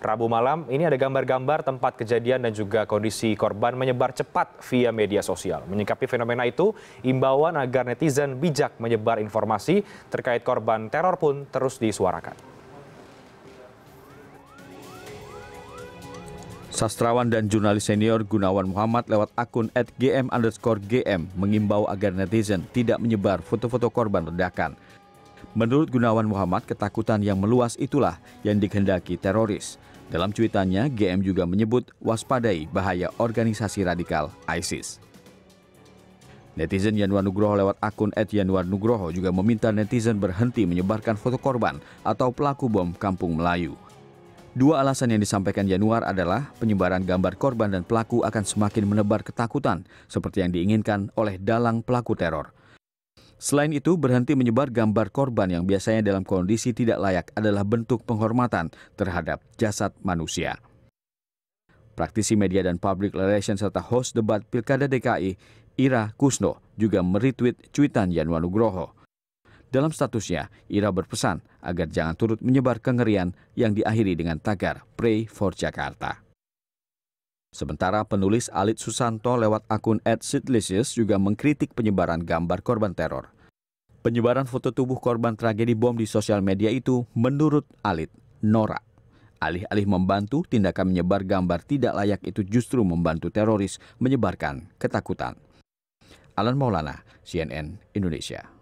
Rabu malam. Ini ada gambar-gambar tempat kejadian dan juga kondisi korban menyebar cepat via media sosial. Menyikapi fenomena itu, imbauan agar netizen bijak menyebar informasi terkait korban teror pun terus disuarakan. Sastrawan dan jurnalis senior Gunawan Muhammad lewat akun @gm underscore gm mengimbau agar netizen tidak menyebar foto-foto korban ledakan. Menurut Gunawan Muhammad, ketakutan yang meluas itulah yang dikehendaki teroris dalam cuitannya gm juga menyebut waspadai bahaya organisasi radikal isis Netizen Yanuar Nugroho lewat akun at Yanuar Nugroho juga meminta netizen berhenti menyebarkan foto korban atau pelaku bom Kampung Melayu. Dua alasan yang disampaikan Januar adalah penyebaran gambar korban dan pelaku akan semakin menebar ketakutan seperti yang diinginkan oleh dalang pelaku teror. Selain itu, berhenti menyebar gambar korban yang biasanya dalam kondisi tidak layak adalah bentuk penghormatan terhadap jasad manusia. Praktisi media dan public relations serta host debat Pilkada DKI, Ira Kusno, juga meretweet cuitan Yanuar Nugroho. Dalam statusnya, Ira berpesan agar jangan turut menyebar kengerian yang diakhiri dengan tagar Pray for Jakarta. Sementara penulis Alit Susanto lewat akun @sitlicious juga mengkritik penyebaran gambar korban teror. Penyebaran foto tubuh korban tragedi bom di sosial media itu menurut Alit Nora, Alih-alih membantu, tindakan menyebar gambar tidak layak itu justru membantu teroris menyebarkan ketakutan. Alan Maulana, CNN Indonesia.